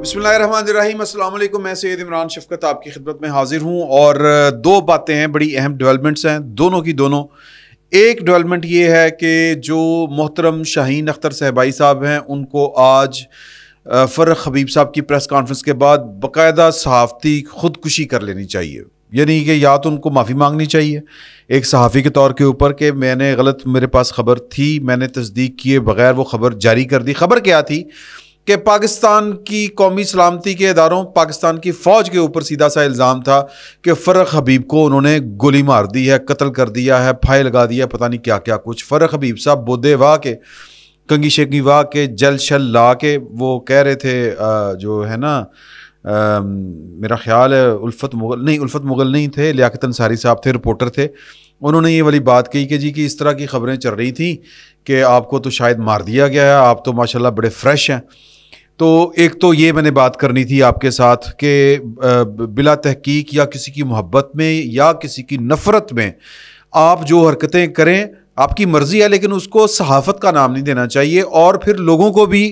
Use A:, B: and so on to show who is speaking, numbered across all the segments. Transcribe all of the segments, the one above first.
A: बसमीम अल्लाम मैं सैद इमरान शफकत आपकी खिदमत में हाजिर हूँ और दो बातें हैं बड़ी अहम डेवलपमेंट्स हैं दोनों की दोनों एक डेवलपमेंट ये है कि जो मोहतरम शाहीन अख्तर सहबाई साहब हैं उनको आज फ़र्र हबीब साहब की प्रेस कॉन्फ्रेंस के बाद बाकायदा सहाफ़ती ख़ुदकुशी कर लेनी चाहिए यानी कि या तो उनको माफ़ी मांगनी चाहिए एक सहाफ़ी के तौर के ऊपर कि मैंने गलत मेरे पास ख़बर थी मैंने तस्दीक किए बगैर वो ख़बर जारी कर दी ख़बर क्या थी कि पाकिस्तान की कौमी सलामती के इदारों पाकिस्तान की फ़ौज के ऊपर सीधा सा इल्ज़ाम था कि फ़रख हबीब को उन्होंने गोली मार दी है कत्ल कर दिया है फाई लगा दिया पता नहीं क्या क्या कुछ फ़रख हबीब साहब बोदे वाह के कंगी शेकी वाह के जल शल ला के वो कह रहे थे जो है ना आ, मेरा ख्याल है उल्फत मुगल नहीं उल्फत मुगल नहीं थे लियाकत अंसारी साहब थे रिपोर्टर थे उन्होंने ये वाली बात कही कि जी कि इस तरह की खबरें चल रही थी कि आपको तो शायद मार दिया गया है आप तो माशाल्लाह बड़े फ्रेश हैं तो एक तो ये मैंने बात करनी थी आपके साथ कि बिला तहकीक या किसी की मोहब्बत में या किसी की नफ़रत में आप जो हरकतें करें आपकी मर्ज़ी है लेकिन उसको सहाफ़त का नाम नहीं देना चाहिए और फिर लोगों को भी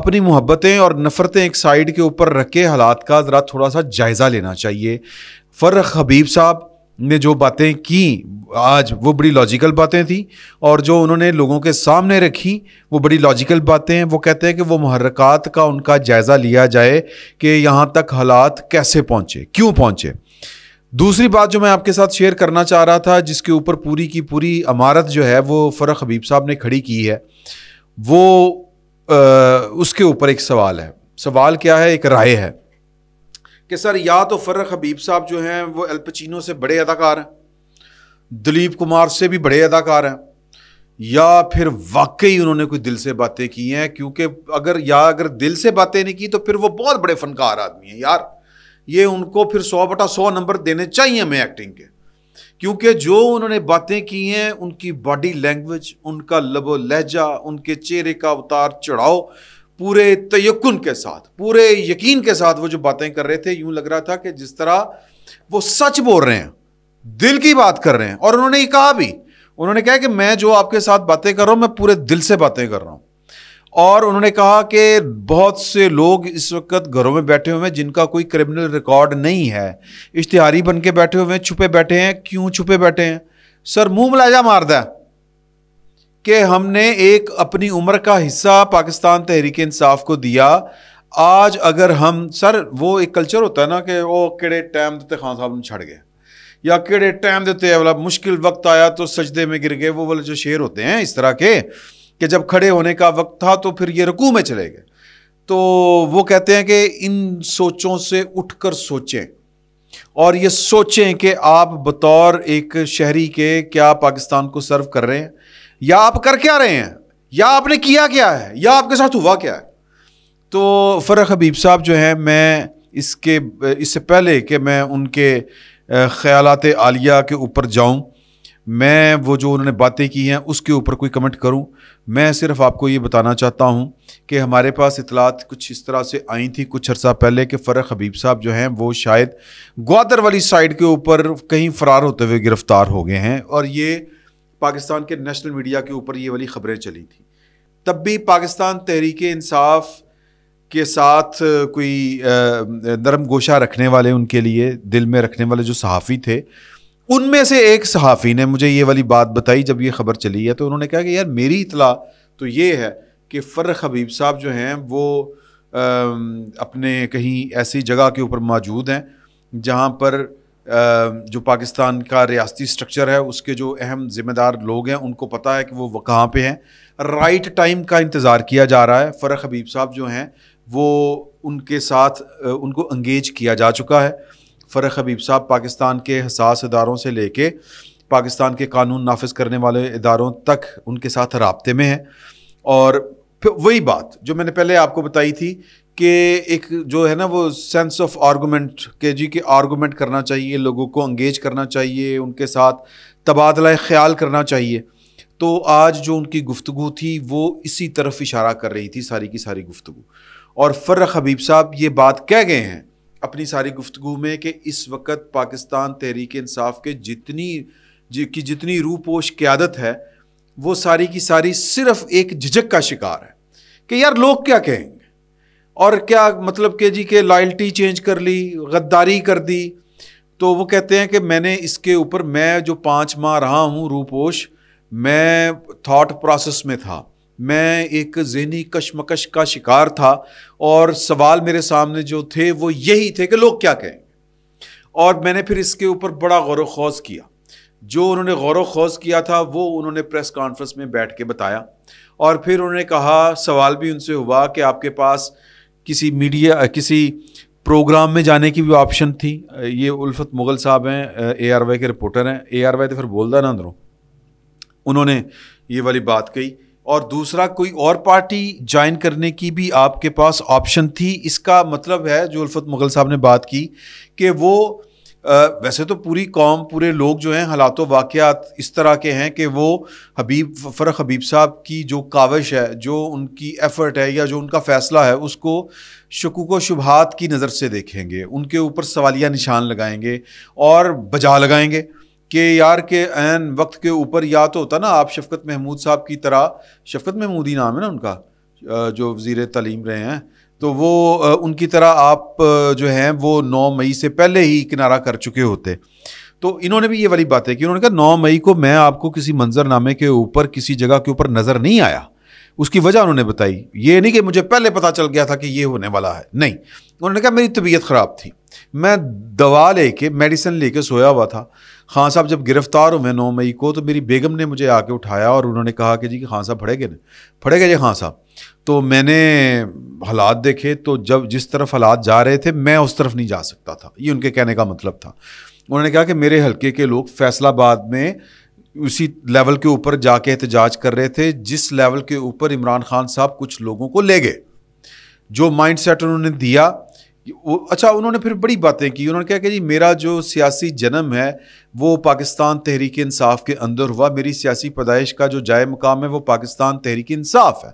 A: अपनी मोहब्बतें और नफ़रतें एक साइड के ऊपर रख के हालात का ज़रा थोड़ा सा जायज़ा लेना चाहिए फ़र्र हबीब साहब ने जो बातें की आज वो बड़ी लॉजिकल बातें थी और जो उन्होंने लोगों के सामने रखी वो बड़ी लॉजिकल बातें हैं वो कहते हैं कि वो महरक़ात का उनका जायज़ा लिया जाए कि यहाँ तक हालात कैसे पहुँचे क्यों पहुँचे दूसरी बात जो मैं आपके साथ शेयर करना चाह रहा था जिसके ऊपर पूरी की पूरी अमारत जो है वो फ़र्क हबीब साहब ने खड़ी की है वो आ, उसके ऊपर एक सवाल है सवाल क्या है एक राय है कि सर या तो फ़र्र हबीब साहब जो हैं वो एल्पचिनो से बड़े अदाकार हैं दिलीप कुमार से भी बड़े अदाकार हैं या फिर वाकई उन्होंने कोई दिल से बातें की हैं क्योंकि अगर या अगर दिल से बातें नहीं की तो फिर वो बहुत बड़े फनकार आदमी हैं यार ये उनको फिर सौ बटा सौ नंबर देने चाहिए हमें एक्टिंग के क्योंकि जो उन्होंने बातें की हैं उनकी बॉडी लैंग्वेज उनका लबो लहजा उनके चेहरे का उतार चढ़ाओ पूरे तयकुन के साथ पूरे यकीन के साथ वो जो बातें कर रहे थे यूं लग रहा था कि जिस तरह वो सच बोल रहे हैं दिल की बात कर रहे हैं और उन्होंने ये कहा भी उन्होंने कहा कि मैं जो आपके साथ बातें कर रहा हूँ मैं पूरे दिल से बातें कर रहा हूँ और उन्होंने कहा कि बहुत से लोग इस वक्त घरों में बैठे हुए हैं जिनका कोई क्रिमिनल रिकॉर्ड नहीं है इश्तहारी बन के बैठे हुए हैं छुपे बैठे हैं क्यों छुपे बैठे हैं सर मुंह मलाजा मार दिया कि हमने एक अपनी उम्र का हिस्सा पाकिस्तान तहरीक इंसाफ को दिया आज अगर हम सर वो एक कल्चर होता है ना कि वो किड़े टाइम देते खान साहब ने छड़ गए या किड़े टाइम देते वाला मुश्किल वक्त आया तो सजदे में गिर गए वो वाले जो शेर होते हैं इस तरह के कि जब खड़े होने का वक्त था तो फिर ये रकू में चले गए तो वो कहते हैं कि इन सोचों से उठकर सोचें और ये सोचें कि आप बतौर एक शहरी के क्या पाकिस्तान को सर्व कर रहे हैं या आप कर क्या रहे हैं या आपने किया क्या है या आपके साथ हुआ क्या है तो फ़रख हबीब साहब जो हैं मैं इसके इससे पहले कि मैं उनके ख़्यालात आलिया के ऊपर जाऊं मैं वो जो उन्होंने बातें की हैं उसके ऊपर कोई कमेंट करूं मैं सिर्फ आपको ये बताना चाहता हूं कि हमारे पास इतलात कुछ इस तरह से आई थी कुछ अर्सा पहले कि फ़रख हबीब साहब जो हैं वो शायद ग्वादर वाली साइड के ऊपर कहीं फ़रार होते हुए गिरफ़्तार हो गए हैं और ये पाकिस्तान के नेशनल मीडिया के ऊपर ये वाली खबरें चली थी तब भी पाकिस्तान तहरीक इंसाफ के साथ कोई नरम गोशा रखने वाले उनके लिए दिल में रखने वाले जो सहाफ़ी थे उनमें से एक सहाफ़ी ने मुझे ये वाली बात बताई जब ये खबर चली है तो उन्होंने कहा कि यार मेरी इतला तो ये है कि फ़र्र हबीब साहब जो हैं वो अपने कहीं ऐसी जगह के ऊपर मौजूद हैं जहाँ पर जो पाकिस्तान का रियासती स्ट्रक्चर है उसके जो अहम जिम्मेदार लोग हैं उनको पता है कि वो कहाँ पे हैं राइट टाइम का इंतज़ार किया जा रहा है फ़र्क हबीब साहब जो हैं वो उनके साथ उनको अंगेज किया जा चुका है फ़र्क हबीब साहब पाकिस्तान के हसास इदारों से लेके पाकिस्तान के कानून नाफज करने वाले इदारों तक उनके साथ रबते में हैं और फिर वही बात जो मैंने पहले आपको बताई थी कि एक जो है ना वो सेंस ऑफ आर्गूमेंट के जी के आर्गूमेंट करना चाहिए लोगों को अंगेज करना चाहिए उनके साथ तबादला ख्याल करना चाहिए तो आज जो उनकी गुफ्तु थी वो इसी तरफ इशारा कर रही थी सारी की सारी गुफ्तु और फ़र्र हबीब साहब ये बात कह गए हैं अपनी सारी गुफ्तु में कि इस वक्त पाकिस्तान तहरीक इंसाफ के जितनी जि, की जितनी रूपोश क्यादत है वो सारी की सारी सिर्फ़ एक झिझक का शिकार है कि यार लोग क्या कहेंगे और क्या मतलब के जी के लॉयल्टी चेंज कर ली गद्दारी कर दी तो वो कहते हैं कि मैंने इसके ऊपर मैं जो पाँच माह रहा हूँ रूपोश मैं थॉट प्रोसेस में था मैं एक जहनी कशमकश का शिकार था और सवाल मेरे सामने जो थे वो यही थे कि लोग क्या कहेंगे और मैंने फिर इसके ऊपर बड़ा गौर खौज किया जो उन्होंने गौर खौज किया था वो उन्होंने प्रेस कॉन्फ्रेंस में बैठ के बताया और फिर उन्होंने कहा सवाल भी उनसे हुआ कि आपके पास किसी मीडिया किसी प्रोग्राम में जाने की भी ऑप्शन थी ये उल्फत मुगल साहब हैं ए आर वाई के रिपोर्टर हैं ए आर वाई तो फिर दा ना अंदरों उन्होंने ये वाली बात कही और दूसरा कोई और पार्टी ज्वाइन करने की भी आपके पास ऑप्शन थी इसका मतलब है जो उल्फत मुगल साहब ने बात की कि वो वैसे तो पूरी कौम पूरे लोग जो हैं हालात वाक़ात इस तरह के हैं कि वो हबीब फ़र हबीब साहब की जो काविश है जो उनकी एफ़र्ट है या जो उनका फ़ैसला है उसको शकूक व शुभात की नज़र से देखेंगे उनके ऊपर सवालिया निशान लगाएंगे और बजा लगाएंगे कि यार के एन वक्त के ऊपर या तो होता ना आप शफकत महमूद साहब की तरह शफकत महमूदी नाम है ना उनका जो वज़ी तलीम रहे हैं तो वो उनकी तरह आप जो हैं वो नौ मई से पहले ही किनारा कर चुके होते तो इन्होंने भी ये वाली बात है कि उन्होंने कहा नौ मई को मैं आपको किसी मंजरनामे के ऊपर किसी जगह के ऊपर नज़र नहीं आया उसकी वजह उन्होंने बताई ये नहीं कि मुझे पहले पता चल गया था कि ये होने वाला है नहीं उन्होंने कहा मेरी तबीयत ख़राब थी मैं दवा लेके मेडिसिन लेके सोया हुआ था खान साहब जब गिरफ्तार हुए नौ मई को तो मेरी बेगम ने मुझे आके उठाया और उन्होंने कहा कि जी कि खान साहब फड़े गए ना फड़े गए जी खान साहब तो मैंने हालात देखे तो जब जिस तरफ हालात जा रहे थे मैं उस तरफ नहीं जा सकता था ये उनके कहने का मतलब था उन्होंने कहा कि मेरे हलके के लोग फैसलाबाद में उसी लेवल के ऊपर जाके एहतजाज कर रहे थे जिस लेवल के ऊपर इमरान खान साहब कुछ लोगों को ले गए जो माइंड सेट उन्होंने दिया वो अच्छा उन्होंने फिर बड़ी बातें की उन्होंने कहा कि जी मेरा जो सियासी जन्म है वो पाकिस्तान तहरीक इंसाफ के अंदर हुआ मेरी सियासी पैदाइश का जो जाय मकाम है वो पाकिस्तान तहरीक इंसाफ है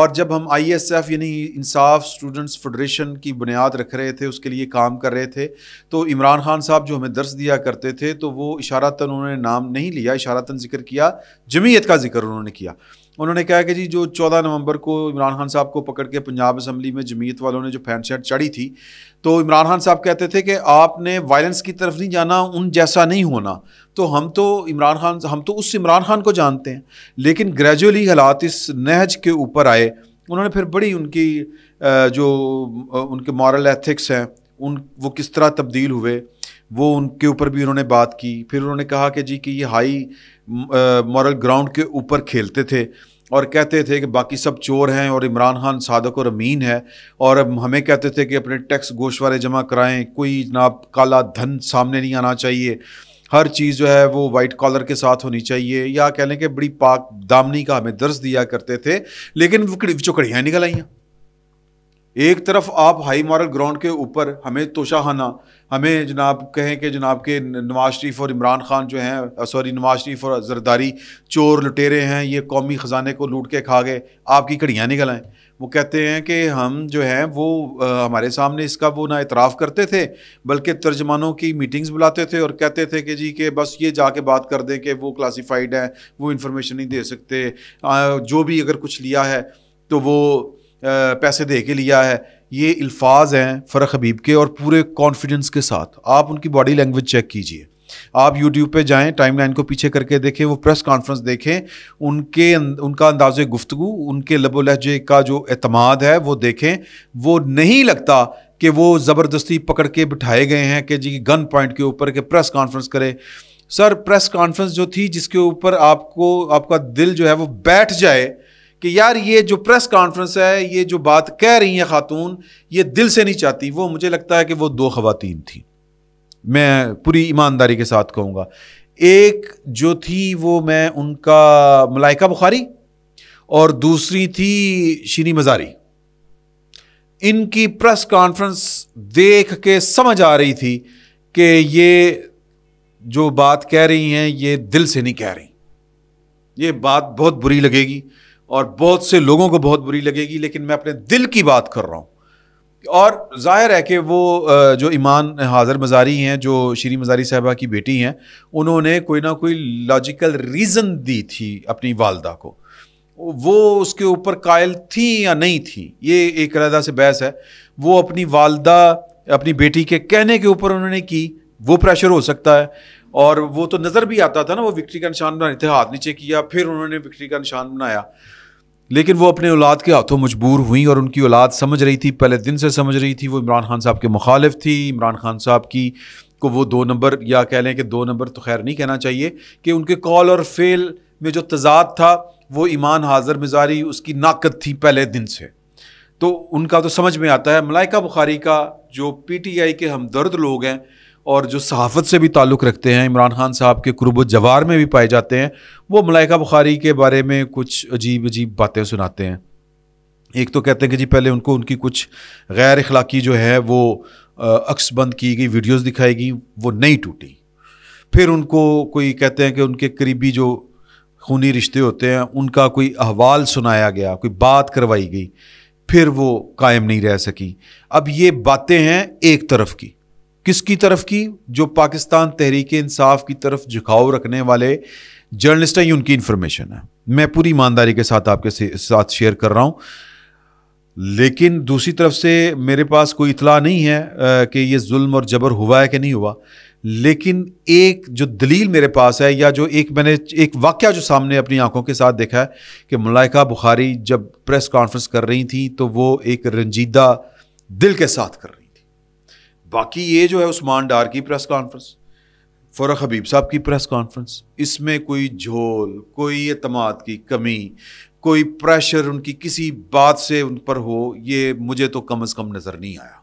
A: और जब हम आई एस एफ यानी इंसाफ स्टूडेंट्स फेडरेशन की बुनियाद रख रहे थे उसके लिए काम कर रहे थे तो इमरान खान साहब जो हमें दर्ज दिया करते थे तो वो इशारता उन्होंने नाम नहीं लिया इशारता जिक्र किया जमीयत का जिक्र उन्होंने किया उन्होंने कहा कि जी जो 14 नवंबर को इमरान खान साहब को पकड़ के पंजाब असम्बली में जमीत वालों ने जो फैन शर्ट चढ़ी थी तो इमरान खान साहब कहते थे कि आपने वायलेंस की तरफ नहीं जाना उन जैसा नहीं होना तो हम तो इमरान खान हम तो उस इमरान खान को जानते हैं लेकिन ग्रेजुअली हालात इस नहज के ऊपर आए उन्होंने फिर बड़ी उनकी जो उनके मॉरल एथिक्स हैं उन वो किस तरह तब्दील हुए वो उनके ऊपर भी उन्होंने बात की फिर उन्होंने कहा कि जी कि ये हाई मॉरल ग्राउंड के ऊपर खेलते थे और कहते थे कि बाकी सब चोर हैं और इमरान खान सादक और अमीन है और हमें कहते थे कि अपने टैक्स गोशवारे जमा कराएं कोई जनाब काला धन सामने नहीं आना चाहिए हर चीज़ जो है वो वाइट कॉलर के साथ होनी चाहिए या कह लें कि बड़ी पाक दामनी का हमें दर्ज दिया करते थे लेकिन चुकड़ियाँ निकल आई एक तरफ आप हाई मॉरल ग्राउंड के ऊपर हमें तोशाहाना हमें जनाब कहें कि जनाब के नवाज शरीफ और इमरान खान जो हैं सॉरी नवाज शरीफ और जरदारी चोर लुटेरे हैं ये कौमी ख़जाने को लूट के खा गए आपकी कड़ियाँ निकल आएँ वो कहते हैं कि हम जो हैं वो आ, हमारे सामने इसका वो ना इतराफ़ करते थे बल्कि तर्जमानों की मीटिंग्स बुलाते थे और कहते थे कि जी के बस ये जाके बात कर दें कि वो क्लासीफाइड हैं वो इन्फॉर्मेशन नहीं दे सकते आ, जो भी अगर कुछ लिया है तो वो पैसे दे के लिया है ये अल्फाज हैं फ़रक हबीब के और पूरे कॉन्फिडेंस के साथ आप उनकी बॉडी लैंग्वेज चेक कीजिए आप यूट्यूब पे जाएं टाइमलाइन को पीछे करके देखें वो प्रेस कॉन्फ्रेंस देखें उनके अं, उनका अंदाज गुफ्तु उनके लब लहजे का जो अतमाद है वो देखें वो नहीं लगता कि वो ज़बरदस्ती पकड़ के बिठाए गए हैं कि जी गन पॉइंट के ऊपर के प्रेस कॉन्फ्रेंस करें सर प्रेस कॉन्फ्रेंस जो थी जिसके ऊपर आपको आपका दिल जो है वो बैठ जाए कि यार ये जो प्रेस कॉन्फ्रेंस है ये जो बात कह रही हैं ख़ातून ये दिल से नहीं चाहती वो मुझे लगता है कि वो दो ख़वातीन थी मैं पूरी ईमानदारी के साथ कहूँगा एक जो थी वो मैं उनका मलाइका बुखारी और दूसरी थी शीनी मज़ारी इनकी प्रेस कॉन्फ्रेंस देख के समझ आ रही थी कि ये जो बात कह रही हैं ये दिल से नहीं कह रही ये बात बहुत बुरी लगेगी और बहुत से लोगों को बहुत बुरी लगेगी लेकिन मैं अपने दिल की बात कर रहा हूँ और जाहिर है कि वो जो ईमान हाज़र मज़ारी हैं जो श्री मज़ारी साहबा की बेटी हैं उन्होंने कोई ना कोई लॉजिकल रीज़न दी थी अपनी वालदा को वो उसके ऊपर कायल थी या नहीं थी ये एक अलहदा से बहस है वो अपनी वालदा अपनी बेटी के कहने के ऊपर उन्होंने की वो प्रेशर हो सकता है और वो तो नज़र भी आता था ना वो विक्ट्री का निशान बनाने थे हाथ नीचे किया फिर उन्होंने विक्ट्री का निशान बनाया लेकिन वो अपने औलाद के हाथों मजबूर हुई और उनकी औलाद समझ रही थी पहले दिन से समझ रही थी वो इमरान खान साहब के मुखालिफ थी इमरान खान साहब की को वो दो नंबर या कह लें कि दो नंबर तो खैर नहीं कहना चाहिए कि उनके कॉल और फेल में जो तजाद था वो ईमान हाजिर मिजारी उसकी नाक़द थी पहले दिन से तो उनका तो समझ में आता है मलाइका बुखारी का जो पी टी आई के हमदर्द लोग हैं और जो सहाफ़त से भी ताल्लुक़ रखते हैं इमरान खान साहब के कुरब जवार में भी पाए जाते हैं वो मलाइका बुखारी के बारे में कुछ अजीब अजीब बातें सुनाते हैं एक तो कहते हैं कि जी पहले उनको उनकी कुछ गैर अखलाक़ी जो है वो अक्स बंद की गई वीडियोज़ दिखाई गई वो नहीं टूटी फिर उनको कोई कहते हैं कि उनके करीबी जो खूनी रिश्ते होते हैं उनका कोई अहवाल सुनाया गया कोई बात करवाई गई फिर वो कायम नहीं रह सकी अब ये बातें हैं एक तरफ की किसकी तरफ की जो पाकिस्तान तहरीक इंसाफ की तरफ झुकाव रखने वाले जर्नलिस्ट हैं ये उनकी इन्फॉर्मेशन है मैं पूरी ईमानदारी के साथ आपके साथ शेयर कर रहा हूँ लेकिन दूसरी तरफ से मेरे पास कोई इतला नहीं है कि ये जुल्म और जबर हुआ है कि नहीं हुआ लेकिन एक जो दलील मेरे पास है या जो एक मैंने एक वाक्य जो सामने अपनी आंखों के साथ देखा है कि मलाइका बुखारी जब प्रेस कॉन्फ्रेंस कर रही थी तो वो एक रंजीदा दिल के साथ कर रही बाकी ये जो है उस्मान डार की प्रेस कॉन्फ्रेंस फ़रख हबीब साहब की प्रेस कॉन्फ्रेंस इसमें कोई झोल कोई अतमाद की कमी कोई प्रेशर उनकी किसी बात से उन पर हो ये मुझे तो कम अज़ कम नज़र नहीं आया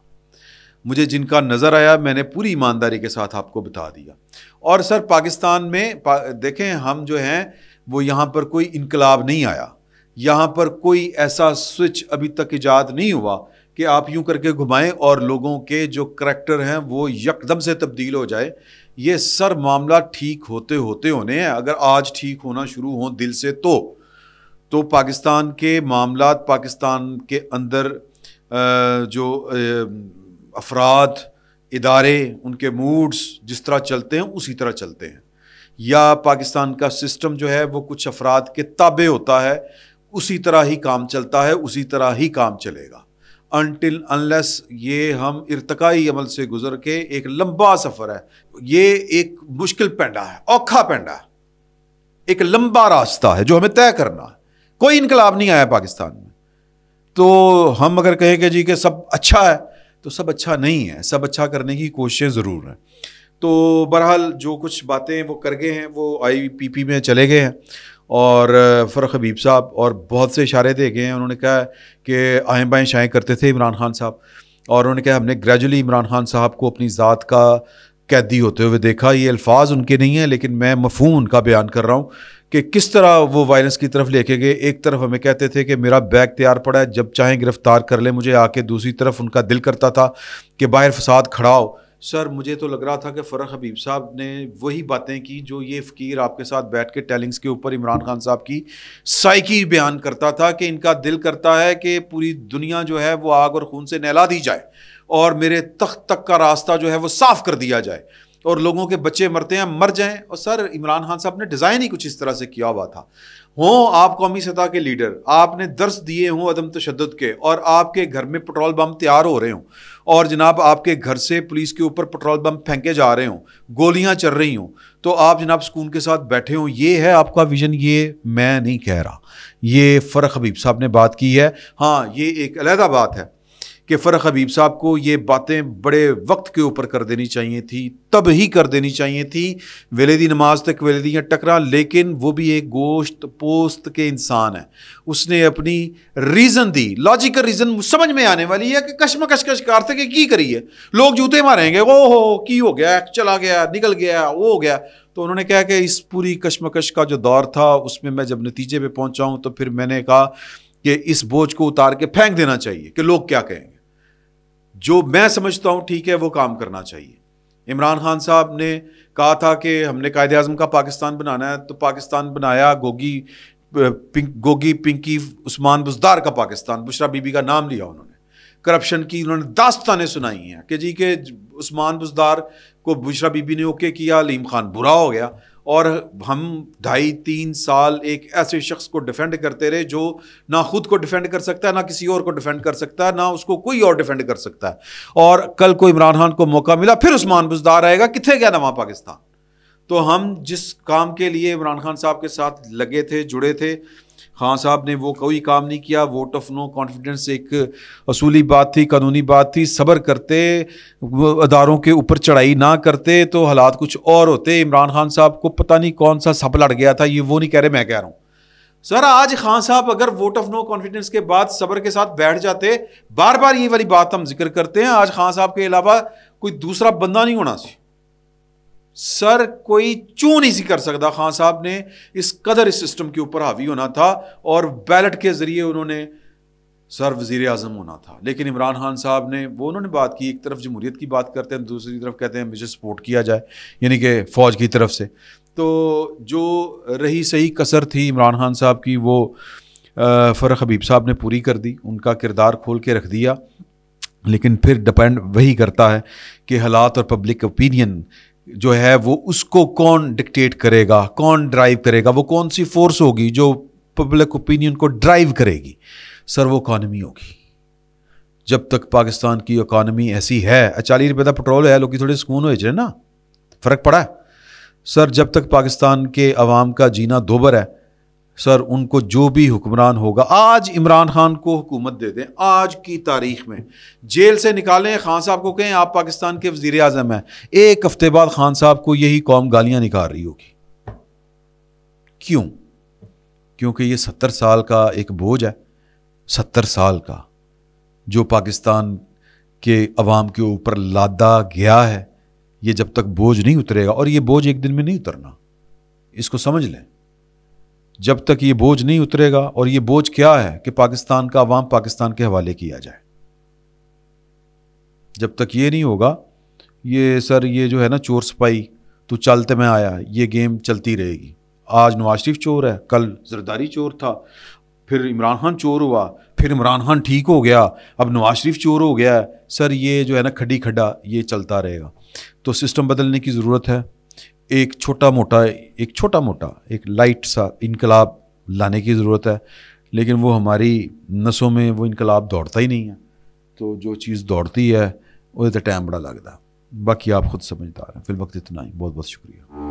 A: मुझे जिनका नज़र आया मैंने पूरी ईमानदारी के साथ आपको बता दिया और सर पाकिस्तान में पा, देखें हम जो हैं वो यहाँ पर कोई इनकलाब नहीं आया यहाँ पर कोई ऐसा स्विच अभी तक ईजाद नहीं हुआ कि आप यूं करके घुमाएं और लोगों के जो करैक्टर हैं वो यकदम से तब्दील हो जाए ये सर मामला ठीक होते होते होने हैं अगर आज ठीक होना शुरू हों दिल से तो तो पाकिस्तान के मामला पाकिस्तान के अंदर जो अफराद इदारे उनके मूड्स जिस तरह चलते हैं उसी तरह चलते हैं या पाकिस्तान का सिस्टम जो है वो कुछ अफराद के ताबे होता है उसी तरह ही काम चलता है उसी तरह ही काम चलेगा अनटिल अनलेस ये हम इरतकाई अमल से गुजर के एक लंबा सफ़र है ये एक मुश्किल पेंडा है औखा पेंडा है एक लंबा रास्ता है जो हमें तय करना है कोई इनकलाब नहीं आया पाकिस्तान में तो हम अगर कहें कि जी के सब अच्छा है तो सब अच्छा नहीं है सब अच्छा करने की कोशिशें ज़रूर हैं तो बहरहाल जो कुछ बातें वो कर गए हैं वो आई पी पी में चले गए हैं और फ़र हबीब साहब और बहुत से इशारे दे गए हैं उन्होंने कहा कि आएँ बाएँ शाएँ करते थे इमरान खान साहब और उन्होंने कहा हमने ग्रेजुअली इमरान खान साहब को अपनी ज़ात का कैदी होते हुए देखा ये अल्फाज उनके नहीं हैं लेकिन मैं मफहूम उनका बयान कर रहा हूँ कि किस तरह वो वायलेंस की तरफ लेके गए एक तरफ हमें कहते थे कि मेरा बैग तैयार पड़ा है जब चाहें गिरफ़्तार कर ले मुझे आके दूसरी तरफ उनका दिल करता था कि बाहर फसाद खड़ा हो सर मुझे तो लग रहा था कि फ़रख हबीब साहब ने वही बातें की जो ये फ़कीर आपके साथ बैठ के टेलिंग्स के ऊपर इमरान खान साहब की साइकी बयान करता था कि इनका दिल करता है कि पूरी दुनिया जो है वो आग और खून से नहला दी जाए और मेरे तख्त तक का रास्ता जो है वो साफ़ कर दिया जाए और लोगों के बच्चे मरते हैं मर जाएं और सर इमरान खान साहब ने डिज़ाइन ही कुछ इस तरह से किया हुआ था हों आप कौमी सतह के लीडर आपने दर्श दिए हों अदम तशद के और आपके घर में पेट्रोल बम तैयार हो रहे हों और जनाब आपके घर से पुलिस के ऊपर पेट्रोल बम फेंके जा रहे हों गोलियां चल रही हों तो आप जनाब सुकून के साथ बैठे हों ये है आपका विजन ये मैं नहीं कह रहा ये फ़र्क हबीब साहब ने बात की है हाँ ये एक अलहदा बात है कि फ़र्क हबीब साहब को ये बातें बड़े वक्त के ऊपर कर देनी चाहिए थी तब ही कर देनी चाहिए थी वेले दी नमाज तक वेले वेलेदियाँ टकरा लेकिन वो भी एक गोश्त पोस्त के इंसान है उसने अपनी रीज़न दी लॉजिकल रीज़न समझ में आने वाली है कि कश कार थे कि की करी है लोग जूते मारेंगे ओ हो की हो गया चला गया निकल गया वो हो गया तो उन्होंने कहा कि इस पूरी कश्मकश का जो दौर था उसमें मैं जब नतीजे पर पहुँचाऊँ तो फिर मैंने कहा कि इस बोझ को उतार के फेंक देना चाहिए कि लोग क्या कहेंगे जो मैं समझता हूँ ठीक है वो काम करना चाहिए इमरान खान साहब ने कहा था कि हमने कायद अजम का पाकिस्तान बनाना है तो पाकिस्तान बनाया गोगी पिंक गोगी पिंकी उस्मान बुजदार का पाकिस्तान बुशरा बीबी का नाम लिया उन्होंने करप्शन की उन्होंने दास्तानें सुनाई हैं कि जी के उस्मान बुजदार को बुशरा बीबी ने ओके किया लीम खान बुरा हो गया और हम ढाई तीन साल एक ऐसे शख्स को डिफेंड करते रहे जो ना खुद को डिफेंड कर सकता है ना किसी और को डिफेंड कर सकता है ना उसको कोई और डिफेंड कर सकता है और कल को इमरान खान को मौका मिला फिर उस्मान बुजदार आएगा कितने गया नवा वहाँ पाकिस्तान तो हम जिस काम के लिए इमरान खान साहब के साथ लगे थे जुड़े थे खान साहब ने वो कोई काम नहीं किया वोट ऑफ नो कॉन्फिडेंस एक असूली बात थी कानूनी बात थी सब्र करते अदारों के ऊपर चढ़ाई ना करते तो हालात कुछ और होते इमरान खान साहब को पता नहीं कौन सा सप लड़ गया था ये वो नहीं कह रहे मैं कह रहा हूँ सर आज खान साहब अगर वोट ऑफ नो कॉन्फिडेंस के बाद सब्र के साथ बैठ जाते बार बार ये वाली बात हम जिक्र करते हैं आज खान साहब के अलावा कोई दूसरा बंदा नहीं होना चाहिए सर कोई चू नहीं सी कर सकता खान साहब ने इस कदर इस सिस्टम के ऊपर हावी होना था और बैलेट के ज़रिए उन्होंने सर वजीर अजम होना था लेकिन इमरान खान साहब ने वो उन्होंने बात की एक तरफ जमहूरीत की बात करते हैं दूसरी तरफ कहते हैं मुझे सपोर्ट किया जाए यानी कि फ़ौज की तरफ से तो जो रही सही कसर थी इमरान खान साहब की वो फ़र हबीब साहब ने पूरी कर दी उनका किरदार खोल के रख दिया लेकिन फिर डिपेंड वही करता है कि हालात और पब्लिक ओपिनियन जो है वो उसको कौन डिक्टेट करेगा कौन ड्राइव करेगा वो कौन सी फोर्स होगी जो पब्लिक ओपिनियन को ड्राइव करेगी सर वो इकानमी होगी जब तक पाकिस्तान की इकानमी ऐसी है अच्छा, चालीस रुपये का पेट्रोल है लोग थोड़े सुकून हो जाए ना फ़र्क पड़ा है सर जब तक पाकिस्तान के अवाम का जीना दोबर है सर उनको जो भी हुक्मरान होगा आज इमरान खान को हुकूमत दे दें आज की तारीख में जेल से निकालें खान साहब को कहें आप पाकिस्तान के वजीर अजम हैं एक हफ्ते बाद खान साहब को यही कौम गालियां निकाल रही होगी क्यों क्योंकि ये सत्तर साल का एक बोझ है सत्तर साल का जो पाकिस्तान के अवाम के ऊपर लादा गया है ये जब तक बोझ नहीं उतरेगा और ये बोझ एक दिन में नहीं उतरना इसको समझ लें जब तक ये बोझ नहीं उतरेगा और ये बोझ क्या है कि पाकिस्तान का अवाम पाकिस्तान के हवाले किया जाए जब तक ये नहीं होगा ये सर ये जो है ना चोर सिपाही तो चलते में आया ये गेम चलती रहेगी आज नवाज शरीफ चोर है कल जरदारी चोर था फिर इमरान खान चोर हुआ फिर इमरान खान ठीक हो गया अब नवाज शरीफ चोर हो गया सर ये जो है ना खड्डी खड्डा ये चलता रहेगा तो सिस्टम बदलने की ज़रूरत है एक छोटा मोटा एक छोटा मोटा एक लाइट सा इनकलाब लाने की ज़रूरत है लेकिन वो हमारी नसों में वो इनकलाब दौड़ता ही नहीं है तो जो चीज़ दौड़ती है ਉਹਦੇ टाइम बड़ा लगता ਲੱਗਦਾ ਬਾਕੀ ਆਪ ਖੁਦ ਸਮਝਦਾਰ ਹੈ ਫਿਲ वक्त इतना ही बहुत बहुत शुक्रिया